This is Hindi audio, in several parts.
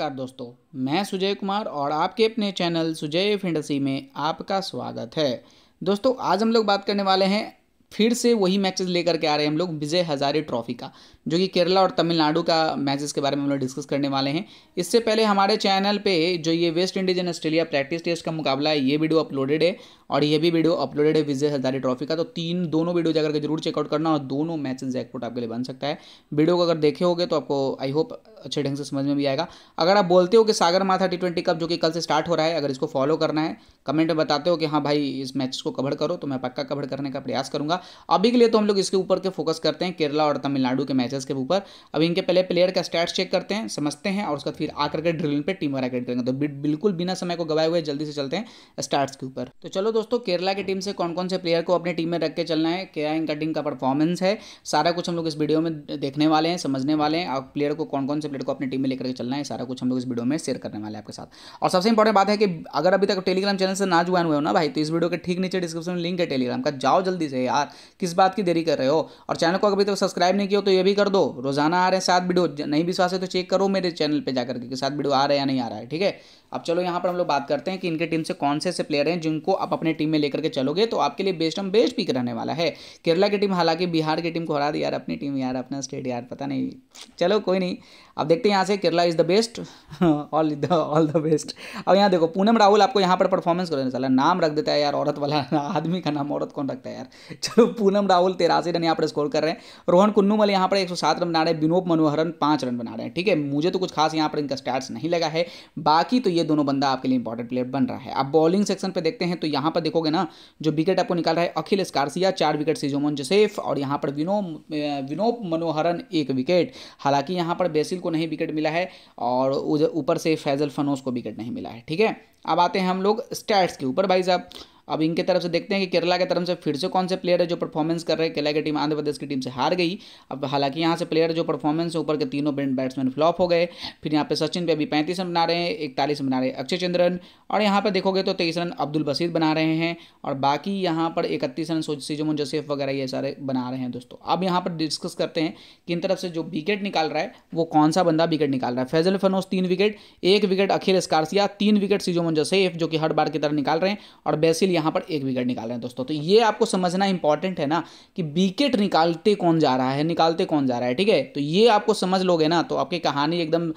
नमस्कार दोस्तों मैं सुजय कुमार और आपके अपने चैनल सुजय फिंडसी में आपका स्वागत है दोस्तों आज हम लोग बात करने वाले हैं फिर से वही मैचेस लेकर के आ रहे हैं हम लोग विजय हज़ारे ट्रॉफी का जो कि केरला और तमिलनाडु का मैचेस के बारे में हम लोग डिस्कस करने वाले हैं इससे पहले हमारे चैनल पे जो ये West Indies and Australia practice test का मुकाबला है ये वीडियो अपलोडेड है और ये भी वीडियो अपलोडेड है विजय हज़ारे ट्रॉफी का तो तीन दोनों वीडियो जाकर के जरूर चेकआउट करना और दोनों मैचेस जैकपॉट आपके लिए बन सकता है वीडियो को अगर देखे होगे तो आपको आई होप अच्छे ढंग से समझ में भी आएगा अगर आप बोलते हो कि सागर माथा टी ट्वेंटी कप जो कि कल से स्टार्ट हो रहा है अगर इसको फॉलो करना है कमेंट में बताते हो कि हाँ भाई इस मैच को कवर करो तो मैं पक्का कवर करने का प्रयास करूँगा अभी के लिए तो हम लोग इसके ऊपर के फोकस करते हैं केरला और तमिलनाडु के मैचेस के ऊपर अब इनके पहले प्लेयर का स्टैट्स चेक करते हैं समझते हैं और उसका फिर आकर के ड्रिलिंग पे टीम वगैरह करेंगे तो बिल्कुल बिना समय को गवाए हुए जल्दी से चलते हैं स्टार्ट के ऊपर तो चलो दोस्तों केरला की टीम से कौन कौन से प्लेयर को अपनी टीम में रख के चलना है क्या इनका टीम का परफॉर्मेंस है सारा कुछ हम लोग इस वीडियो में देखने वाले हैं समझने वाले हैं और प्लेयर को कौन कौन से प्लेयर को अपनी टीम में लेकर चलना है सारा कुछ हम लोग इस वीडियो में शेयर करने वाले आपके साथ और सबसे इंपॉर्टेंट बात है कि अगर अभी तक टेलीग्राम चैनल से ना जुआन हुए हो ना भाई तो इस वीडियो के ठीक नीचे डिस्क्रिप्शन में लिंक है टेलीग्राम का जाओ जल्दी से यार किस बात की देरी कर रहे हो और चैनल को अभी तक तो सब्सक्राइब नहीं किया तो ये भी कर दो रोजाना आ रहे हैं सात वीडियो नहीं विश्वास है तो चेक करो मेरे चैनल पर जाकर के सात वीडियो आ रहा है या नहीं आ रहा है ठीक है अब चलो यहाँ पर हम लोग बात करते हैं कि इनके टीम से कौन से ऐसे प्लेयर हैं जिनको आप अपने टीम में लेकर के चलोगे तो आपके लिए बेस्ट हम बेस्ट पिक रहने वाला है केरला की टीम हालांकि बिहार की टीम को हरा दी यार अपनी टीम यार अपना स्टेट यार पता नहीं चलो कोई नहीं अब देखते हैं यहाँ से Kerala is the best all the all the best अब यहाँ देखो पूनम राहुल आपको यहाँ पर परफॉर्मेंस करने चला नाम रख देता है यार औरत वाला आदमी का नाम औरत कौन रखता है यार चलो पूनम राहुल तेरासी रन यहाँ पर स्कोर कर रहे हैं रोहन कुन्नू वाले यहाँ पर एक रन बना रहे हैं विनोद मनोहरन पाँच रन बना रहे हैं ठीक है मुझे तो कुछ खास यहाँ पर इनका स्टैट्स नहीं लगा है बाकी तो ये ये दोनों बंदा आपके लिए इंपॉर्टेंट प्लेयर बन रहा है आप बॉलिंग सेक्शन पर देखते हैं तो यहाँ पर देखोगे ना जो विकेट आपको निकाल रहा है अखिल स्कारसिया चार विकेट सिजोमन जोसेफ और यहाँ पर विनो विनोप मनोहरन एक विकेट हालांकि यहाँ पर बेसिल को नहीं विकेट मिला है और ऊपर से फैजल फनोस को विकेट नहीं मिला है ठीक है अब आते हैं हम लोग स्टैट्स के ऊपर भाई साहब अब इनके तरफ से देखते हैं कि केरला के तरफ से फिर से कौन से प्लेयर है जो परफॉर्मेंस कर रहे हैं केरला की टीम आंध्र प्रदेश की टीम से हार गई अब हालांकि यहाँ से प्लेयर जो परफॉर्मेंस है ऊपर के तीनों बैट्समैन फ्लॉप हो गए फिर यहाँ पे सचिन पे अभी पैंतीस रन बना रहे हैं इकतालीस बना रहे हैं अक्षय चंद्रन और यहाँ पर देखोगे तो तेईस रन अब्दुल बसीर बना रहे हैं और बाकी यहाँ पर इकतीस रन सीजमन जोसेफ वगैरह ये सारे बना रहे हैं दोस्तों अब यहाँ पर डिस्कस करते हैं कि इन तरफ से जो विकेट निकाल रहा है वो कौन सा बंदा विकेट निकाल रहा है फैजल फनोस तीन विकेट एक विकेट अखिल स्कारसिया तीन विकेट सीजोमन जोसेफ जो कि हर बार की तरह निकाल रहे हैं और बेसिल यहाँ पर एक विकेट निकाल रहे हैं दोस्तों तो ये आपको समझना इंपॉर्टेंट है ना कि विकेट निकालते कौन जा रहा है निकालते कौन जा रहा है ठीक है तो ये आपको समझ लोगे ना तो आपकी कहानी एकदम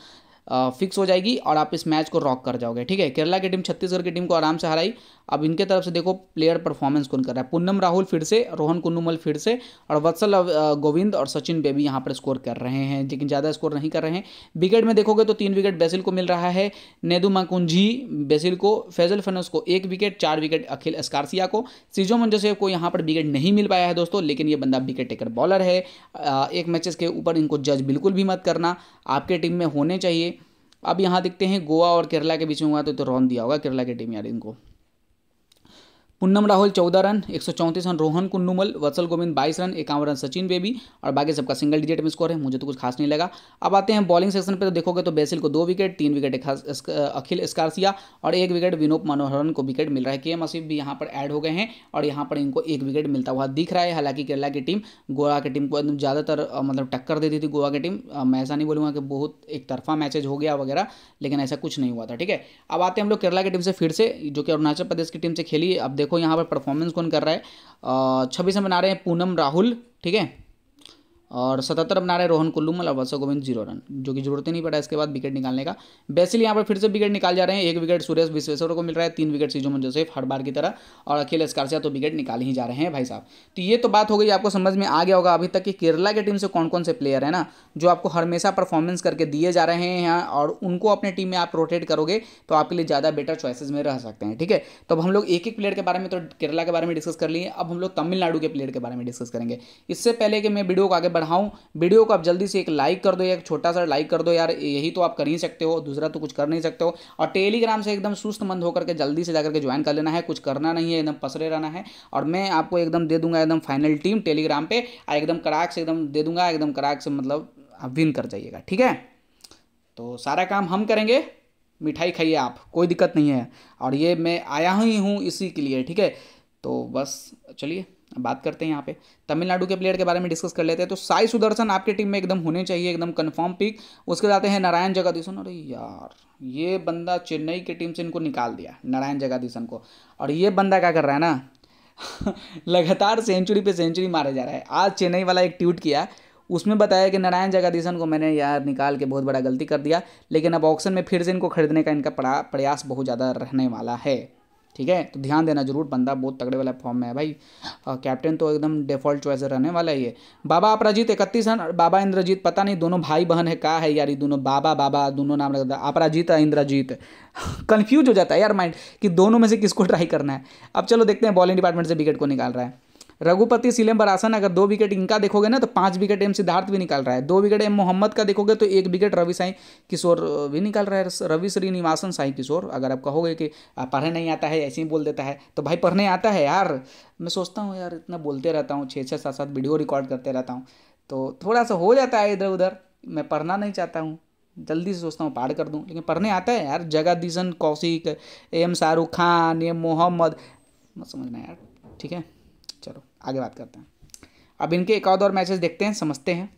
फिक्स हो जाएगी और आप इस मैच को रॉक कर जाओगे ठीक है केरला की टीम छत्तीसगढ़ की टीम को आराम से हराई अब इनके तरफ से देखो प्लेयर परफॉर्मेंस कौन कर रहा है पूनम राहुल फिर से रोहन कुन्नुमल फिर से और वत्सल गोविंद और सचिन बेबी यहाँ पर स्कोर कर रहे हैं लेकिन ज़्यादा स्कोर नहीं कर रहे हैं विकेट में देखोगे तो तीन विकेट बेसिल को मिल रहा है नेदू माकुंजी बेसिल को फैजल फनस को एक विकेट चार विकेट अखिल एस्कारसिया को सीजो मंजोसेफ को यहाँ पर विकेट नहीं मिल पाया है दोस्तों लेकिन ये बंदा विकेट टेकर बॉलर है एक मैचेस के ऊपर इनको जज बिल्कुल भी मत करना आपके टीम में होने चाहिए अब यहाँ देखते हैं गोवा और केरला के बीच में हुआ तो, तो रॉन दिया होगा केरला की टीम यार इनको पूनम राहुल चौदह रन एक रन रोहन कुन्नुमल वत्सल गोविंद बाईस रन इक्यावन रन सचिन बेबी और बाकी सबका सिंगल डिजिट में स्कोर है मुझे तो कुछ खास नहीं लगा अब आते हैं बॉलिंग सेक्शन पर तो देखोगे तो बेसिल को दो विकेट तीन विकेट अखिल स्कारसिया और एक विकेट विनोद मनोहरन को विकेट मिल रहा है के एम असीफ भी यहाँ पर एड हो गए हैं और यहाँ पर इनको एक विकेट मिलता हुआ दिख रहा है हालांकि केरला की टीम गोवा की टीम को एकदम ज़्यादातर मतलब टक्कर देती थी गोवा की टीम मैं ऐसा नहीं बोलूँगा कि बहुत एक तरफा मैचेज हो गया वगैरह लेकिन ऐसा कुछ नहीं हुआ था ठीक है अब आते हैं हम लोग केरला की टीम से फिर से जो कि अरुणाचल प्रदेश की टीम से खेली अब देखो देखो यहाँ पर परफॉर्मेंस कौन कर रहा है छब्बीस नंबर आ रहे हैं पूनम राहुल ठीक है और सतहत्तर बना रहे रोहन कुल्लू और वसो गोविंद जीरो रन जो कि जरूरत ही नहीं पड़ा इसके बाद विकेट निकालने का बेसिल यहाँ पर फिर से विकेट निकाल जा रहे हैं एक विकेट सुरेश विश्वेश्वर को मिल रहा है तीन विकेट सीजोमन जोसेफ हर बार की तरह और अखिल स्कार्सिया तो विकेट निकाल ही जा रहे हैं भाई साहब तो ये तो बात हो गई आपको समझ में आ गया होगा अभी तक कि केरला के टीम से कौन कौन से प्लेयर है ना जो आपको हमेशा परफॉर्मेंस करके दिए जा रहे हैं और उनको अपने टीम में आप रोटेट करोगे तो आपके लिए ज़्यादा बेटर चॉइसेस में रह सकते हैं ठीक है तो अब हम लोग एक एक प्लेयर के बारे में तो केरला के बारे में डिस्कस कर लिए अब हम लोग तमिलनाडु के प्लेयर के बारे में डिस्कस करेंगे इससे पहले कि मैं वीडियो को आगे बढ़ाऊँ वीडियो को आप जल्दी से एक लाइक कर दो या एक छोटा सा लाइक कर दो यार यही तो आप कर ही सकते हो दूसरा तो कुछ कर नहीं सकते हो और टेलीग्राम से एकदम सुस्त मंद होकर के जल्दी से जाकर के ज्वाइन कर लेना है कुछ करना नहीं है एकदम पसरे रहना है और मैं आपको एकदम दे दूंगा एकदम फाइनल टीम टेलीग्राम पर और एकदम कड़ाक से एकदम दे दूंगा एकदम कड़ाक से मतलब आप विन कर जाइएगा ठीक है तो सारा काम हम करेंगे मिठाई खाइए आप कोई दिक्कत नहीं है और ये मैं आया ही हूँ इसी के लिए ठीक है तो बस चलिए बात करते हैं यहाँ पे तमिलनाडु के प्लेयर के बारे में डिस्कस कर लेते हैं तो साई सुदर्शन आपके टीम में एकदम होने चाहिए एकदम कन्फर्म पिक उसके जाते हैं नारायण जगदीशन अरे यार ये बंदा चेन्नई की टीम से इनको निकाल दिया नारायण जगदीशन को और ये बंदा क्या कर रहा है ना लगातार सेंचुरी पे सेंचुरी मारे जा रहा है आज चेन्नई वाला एक ट्वीट किया उसमें बताया कि नारायण जगदीशन को मैंने यार निकाल के बहुत बड़ा गलती कर दिया लेकिन अब ऑक्शन में फिर से इनको खरीदने का इनका प्रयास बहुत ज़्यादा रहने वाला है ठीक है तो ध्यान देना जरूर बंदा बहुत तगड़े वाला फॉर्म में है भाई कैप्टन तो एकदम डिफॉल्ट चॉइस रहने वाला ही है बाबा अपराजित इकतीस रन बाबा इंद्रजीत पता नहीं दोनों भाई बहन है का है यार ये दोनों बाबा बाबा दोनों नाम रखता अपराजित और इंद्रजीत कन्फ्यूज हो जाता है यार माइंड कि दोनों में से किसको ट्राई करना है अब चलो देखते हैं बॉलिंग डिपार्टमेंट से विकेट को निकाल रहा है रघुपति सिलेम बरासन अगर दो विकेट इनका देखोगे ना तो पांच विकेट एम सिद्धार्थ भी निकाल रहा है दो विकेट एम मोहम्मद का देखोगे तो एक विकेट रवि साई किशोर भी निकाल रहा है रवि श्रीनिवासन साई किशोर अगर आप कहोगे कि पढ़े नहीं आता है ऐसे ही बोल देता है तो भाई पढ़ने आता है यार मैं सोचता हूँ यार इतना बोलते रहता हूँ छः छः सात सात वीडियो रिकॉर्ड करते रहता हूँ तो थोड़ा सा हो जाता है इधर उधर मैं पढ़ना नहीं चाहता हूँ जल्दी से सोचता हूँ पाड़ कर दूँ लेकिन पढ़ने आता है यार जगत कौशिक एम शाहरुख खान एम मोहम्मद मत समझना यार ठीक है आगे बात करते हैं अब इनके एक और मैचेस देखते हैं समझते हैं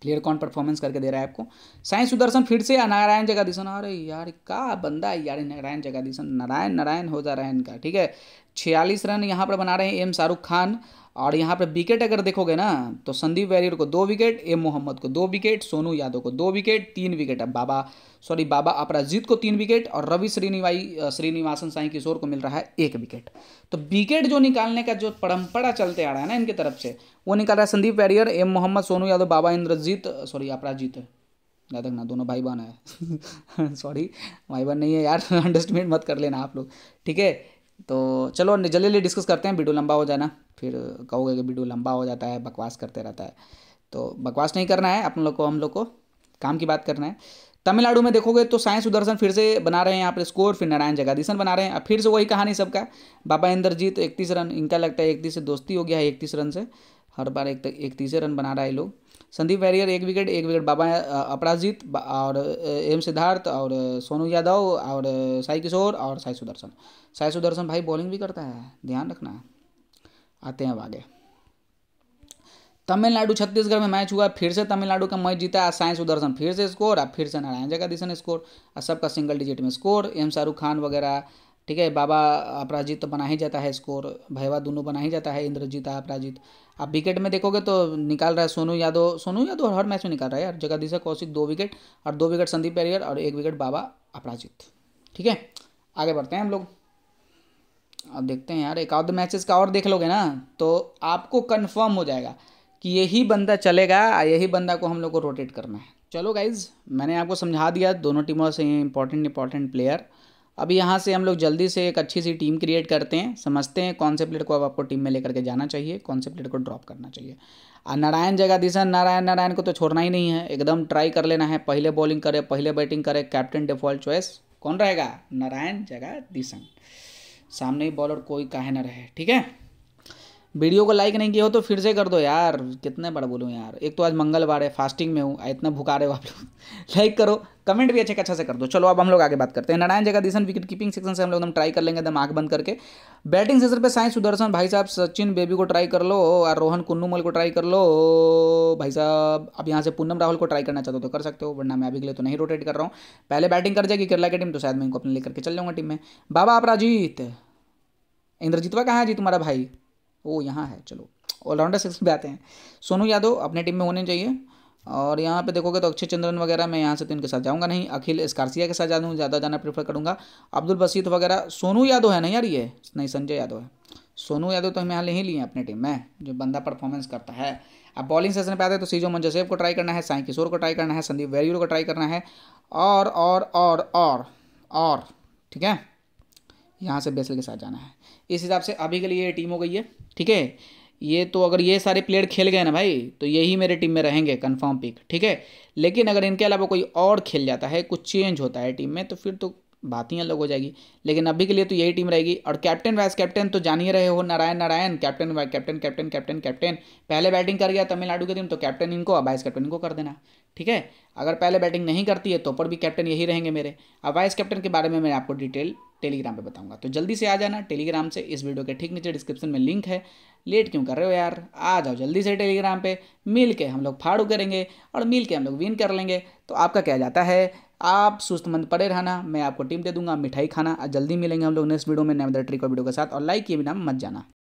प्लेयर कौन परफॉर्मेंस करके दे रहा है आपको साई सुदर्शन फिर से नारायण जगाधीशन अरे यार का बंदा है यार नारायण जगादीशन नारायण नारायण हो जा रहा है इनका ठीक है छियालीस रन यहाँ पर बना रहे हैं एम शाहरुख खान और यहाँ पर विकेट अगर देखोगे ना तो संदीप वैरियर को दो विकेट ए मोहम्मद को दो विकेट सोनू यादव को दो विकेट तीन विकेट अब बाबा सॉरी बाबा अपराजीत को तीन विकेट और रवि श्रीनिवाई श्रीनिवासन साई किशोर को मिल रहा है एक विकेट तो विकेट जो निकालने का जो परंपरा चलते आ रहा है ना इनके तरफ से वो निकाल रहा है संदीप वैरियर एम मोहम्मद सोनू यादव बाबा इंद्रजीत सॉरी अपराजीत याद रखना दोनों भाई बहन है सॉरी भाई बहन नहीं है यार अंडरस्टमेंट मत कर लेना आप लोग ठीक है तो चलो जल्दी जल्दी डिस्कस करते हैं वीडियो लंबा हो जाना फिर कहोगे कि वीडियो लंबा हो जाता है बकवास करते रहता है तो बकवास नहीं करना है अपन लोग को हम लोग को काम की बात करना है तमिलनाडु में देखोगे तो साइंस सुदर्शन फिर से बना रहे हैं यहाँ पर स्कोर फिर नारायण जगादीशन बना रहे हैं अब फिर से वही कहानी सबका बाबा इंद्रजीत इकतीस रन इनका लगता है इकतीस से दोस्ती हो गया है इकतीस रन से हर बार एक इकतीस रन बना रहा है लोग संदीप वैरियर एक विकेट एक विकेट बाबा अपराजित और एम सिद्धार्थ और सोनू यादव और साई किशोर और साई सुदर्शन साई सुदर्शन भाई बॉलिंग भी करता है ध्यान रखना है आते हैं अब आगे तमिलनाडु छत्तीसगढ़ में मैच हुआ फिर से तमिलनाडु का मैच जीता साइंस सुदर्शन फिर से स्कोर और फिर से नारायण जगदीशन स्कोर और सबका सिंगल डिजिट में स्कोर एम शाहरुख खान वगैरह ठीक है बाबा अपराजित तो बना ही जाता है स्कोर भैया दोनों बना ही जाता है इंद्रजीत अपराजित आप विकेट में देखोगे तो निकाल रहा है सोनू यादव सोनू यादव हर मैच में निकाल रहा है यार जगदीशा कौशिक दो विकेट और दो विकेट संदीप पेरियर और एक विकेट बाबा अपराजित ठीक है आगे बढ़ते हैं हम लोग अब देखते हैं यार एक आध मैचेस का और देख लोगे ना तो आपको कंफर्म हो जाएगा कि यही बंदा चलेगा यही बंदा को हम लोग को रोटेट करना है चलो गाइज मैंने आपको समझा दिया दोनों टीमों से इंपॉर्टेंट इंपॉर्टेंट प्लेयर अभी यहाँ से हम लोग जल्दी से एक अच्छी सी टीम क्रिएट करते हैं समझते हैं कौन से प्लेयर को अब आपको टीम में लेकर के जाना चाहिए कौन से प्लेयर को ड्रॉप करना चाहिए नारायण जगदीशन नारायण नारायण को तो छोड़ना ही नहीं है एकदम ट्राई कर लेना है पहले बॉलिंग करे पहले बैटिंग करे कैप्टन डिफॉल्ट चॉइस कौन रहेगा नारायण जगदीशन सामने ही बॉलर कोई काहे ना रहे ठीक है वीडियो को लाइक नहीं किया हो तो फिर से कर दो यार कितने बार बोलूँ यार एक तो आज मंगलवार है फास्टिंग में हूँ इतना भुखा रहे हो आप लोग लाइक करो कमेंट भी अच्छे अच्छा से कर दो चलो अब हम लोग आगे बात करते हैं Narayan Jagadeesan wicket keeping section से हम लोग एकदम ट्राई कर लेंगे एकदम आग बंद करके बैटिंग सेक्शन पे साई सुदर्शन भाई साहब सचिन बेबी को ट्राई कर लो और रोहन कुन्नूमल को ट्राई कर लो भाई साहब अब यहाँ से पूनम राहुल को ट्राई करना चाहते हो तो कर सकते हो वरना मैं अभी के लिए तो नहीं रोटेट कर रहा हूँ पहले बैटिंग कर जाएगी केरला की टीम तो शायद मैं इनको अपने लेकर के चल जाऊंगा टीम में बाबा राजीत इंद्रजीतवा कहाँ है जी तुम्हारा भाई वो यहाँ है चलो ऑलराउंडर सिक्स पे आते हैं सोनू यादव अपने टीम में होने चाहिए और यहाँ पे देखोगे तो अक्षय चंद्रन वगैरह मैं यहाँ से तो इनके साथ जाऊँगा नहीं अखिल स्कारसिया के साथ जाऊँ ज़्यादा जाना प्रेफर करूँगा अब्दुल बसीत वगैरह सोनू यादव है ना यार ये नहीं संजय यादव है सोनू यादव तो हम यहाँ ले ही लिए अपने टीम में जो बंदा परफॉर्मेंस करता है अब बॉलिंग सेशन पे आते हैं तो सीजो मंजसेव को ट्राई करना है साई किशोर को ट्राई करना है संदीप वैरियर को ट्राई करना है और और और और और ठीक है यहाँ से बेसल के साथ जाना है इस हिसाब से अभी के लिए ये टीम हो गई है ठीक है ये तो अगर ये सारे प्लेयर खेल गए ना भाई तो यही मेरे टीम में रहेंगे कंफर्म पिक ठीक है लेकिन अगर इनके अलावा कोई और खेल जाता है कुछ चेंज होता है टीम में तो फिर तो बात ही अलग हो जाएगी लेकिन अभी के लिए तो यही टीम रहेगी और कैप्टन वाइस कैप्टन तो जान ही रहे हो Narayan Narayan captain captain captain captain captain पहले बैटिंग कर गया तमिलनाडु के टीम तो कैप्टन इनको वाइस कैप्टन इनको कर देना ठीक है अगर पहले बैटिंग नहीं करती है तो पर भी कैप्टन यही रहेंगे मेरे अब वाइस कैप्टन के बारे में मैं आपको डिटेल टेलीग्राम पे बताऊंगा तो जल्दी से आ जाना टेलीग्राम से इस वीडियो के ठीक नीचे डिस्क्रिप्शन में लिंक है लेट क्यों कर रहे हो यार आ जाओ जल्दी से टेलीग्राम पे मिल के हम लोग फाड़ू करेंगे और मिल के हम लोग विन कर लेंगे तो आपका क्या जाता है आप सुस्तमंद पड़े रहना मैं आपको टीम दे दूंगा मिठाई खाना जल्दी मिलेंगे हम लोग नेक्स्ट वीडियो में नए ट्रिक वीडियो के साथ और लाइक किए बिना मत जाना